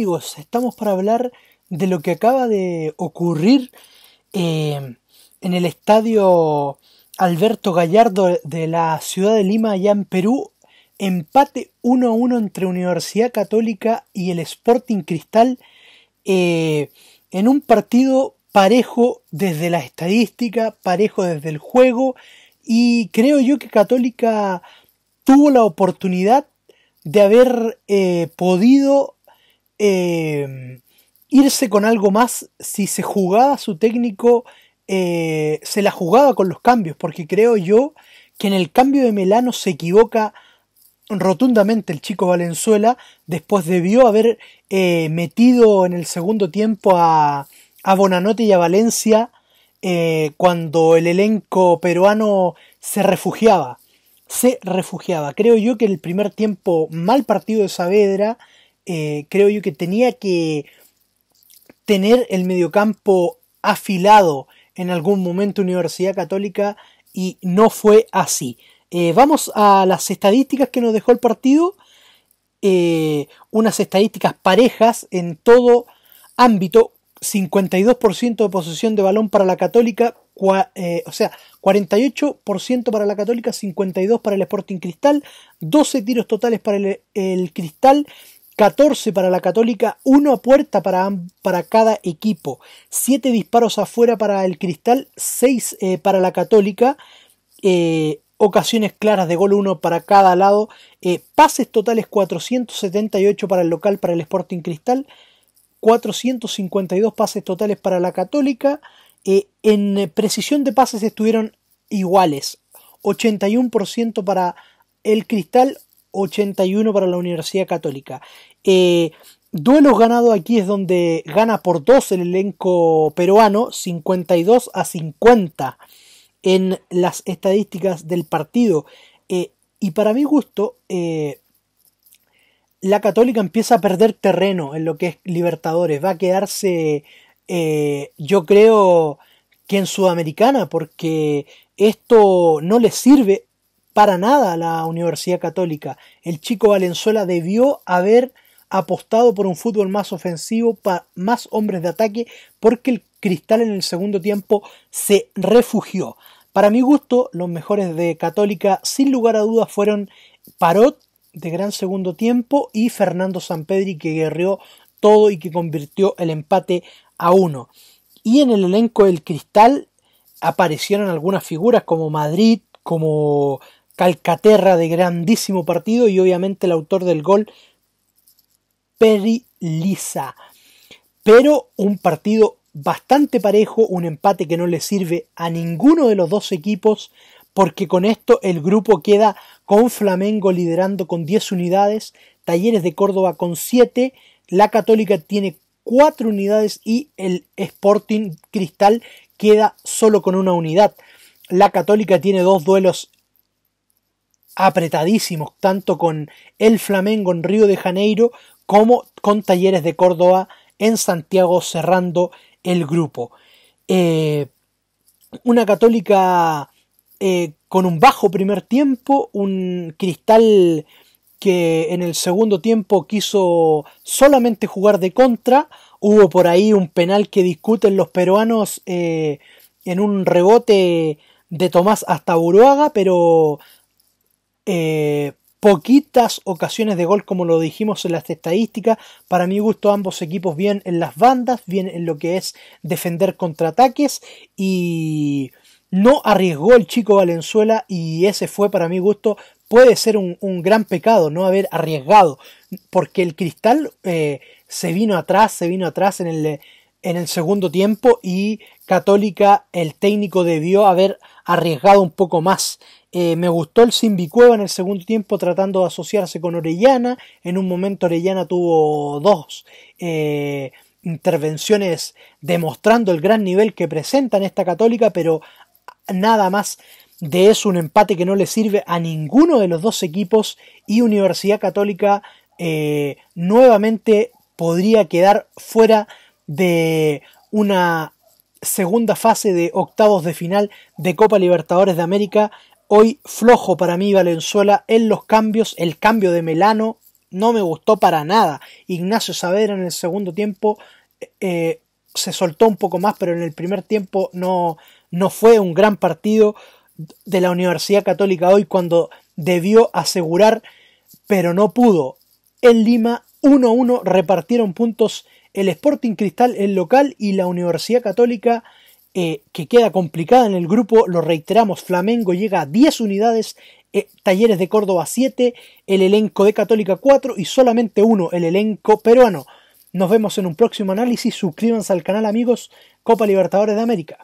Amigos, estamos para hablar de lo que acaba de ocurrir eh, en el estadio Alberto Gallardo de la ciudad de Lima, allá en Perú. Empate 1-1 entre Universidad Católica y el Sporting Cristal eh, en un partido parejo desde la estadística, parejo desde el juego y creo yo que Católica tuvo la oportunidad de haber eh, podido Em, irse con algo más si se jugaba su técnico, eh, se la jugaba con los cambios, porque creo yo que en el cambio de Melano se equivoca rotundamente el chico Valenzuela, después debió haber eh, metido en el segundo tiempo a, a Bonanote y a Valencia eh, cuando el elenco peruano se refugiaba, se refugiaba. Creo yo que el primer tiempo mal partido de Saavedra, eh, creo yo que tenía que tener el mediocampo afilado en algún momento Universidad Católica y no fue así. Eh, vamos a las estadísticas que nos dejó el partido. Eh, unas estadísticas parejas en todo ámbito. 52% de posesión de balón para la católica, o sea, 48% para la católica, 52% para el Sporting Cristal, 12 tiros totales para el Cristal 14 para la Católica, 1 a puerta para, para cada equipo, 7 disparos afuera para el Cristal, 6 eh, para la Católica, eh, ocasiones claras de gol 1 para cada lado, eh, pases totales 478 para el local, para el Sporting Cristal, 452 pases totales para la Católica, en precisión de pases estuvieron iguales, 81% para el Cristal, 81 para la Universidad Católica. Eh, duelos ganados aquí es donde gana por dos el elenco peruano, 52 a 50 en las estadísticas del partido. Eh, y para mi gusto, eh, la Católica empieza a perder terreno en lo que es Libertadores. Va a quedarse, yo creo, que en Sudamericana, porque esto no le sirve para nada la Universidad Católica. El chico Valenzuela debió haber apostado por un fútbol más ofensivo, más hombres de ataque, porque el Cristal en el segundo tiempo se refugió. Para mi gusto, los mejores de Católica, sin lugar a dudas, fueron Parot, de gran segundo tiempo, y Fernando Sampedri, que guerreó todo y que convirtió el empate a uno. Y en el elenco del Cristal aparecieron algunas figuras como Madrid, como Calcaterra de grandísimo partido y obviamente el autor del gol, Peri Lisa. Pero un partido bastante parejo, un empate que no le sirve a ninguno de los dos equipos, porque con esto el grupo queda con Flamengo liderando con 10 unidades, Talleres de Córdoba con 7, la Católica tiene 4 unidades y el Sporting Cristal queda solo con una unidad. La Católica tiene dos duelos apretadísimos, tanto con el Flamengo en Río de Janeiro como con Talleres de Córdoba en Santiago cerrando el grupo. Eh, una católica eh, con un bajo primer tiempo, un cristal que en el segundo tiempo quiso solamente jugar de contra, hubo por ahí un penal que discuten los peruanos eh, en un rebote de Tomás hasta Uruaga pero eh, poquitas ocasiones de gol, como lo dijimos en las estadísticas. Para mi gusto, ambos equipos bien en las bandas, bien en lo que es defender contraataques y no arriesgó el chico Valenzuela y ese fue para mi gusto puede ser un, gran pecado no haber arriesgado porque el cristal eh, se vino atrás se vino atrás en el en el segundo tiempo y Católica el técnico debió haber arriesgado un poco más. Eh, me gustó el Simbicueva en el segundo tiempo tratando de asociarse con Orellana. En un momento Orellana tuvo dos eh, intervenciones demostrando el gran nivel que presenta en esta católica, pero nada más de eso un empate que no le sirve a ninguno de los dos equipos y Universidad Católica eh, nuevamente podría quedar fuera de una segunda fase de octavos de final de Copa Libertadores de América. Hoy flojo para mí Valenzuela en los cambios, el cambio de Melano no me gustó para nada. Ignacio Saavedra en el segundo tiempo eh, eh, se soltó un poco más, pero en el primer tiempo no, no fue un gran partido de la Universidad Católica hoy cuando debió asegurar, pero no pudo. En Lima 1-1 repartieron puntos el Sporting Cristal el local y la Universidad Católica eh, que queda complicada en el grupo, lo reiteramos, Flamengo llega a 10 unidades, eh, Talleres de Córdoba 7, el elenco de Católica 4 y solamente uno, el elenco peruano. Nos vemos en un próximo análisis, suscríbanse al canal amigos Copa Libertadores de América.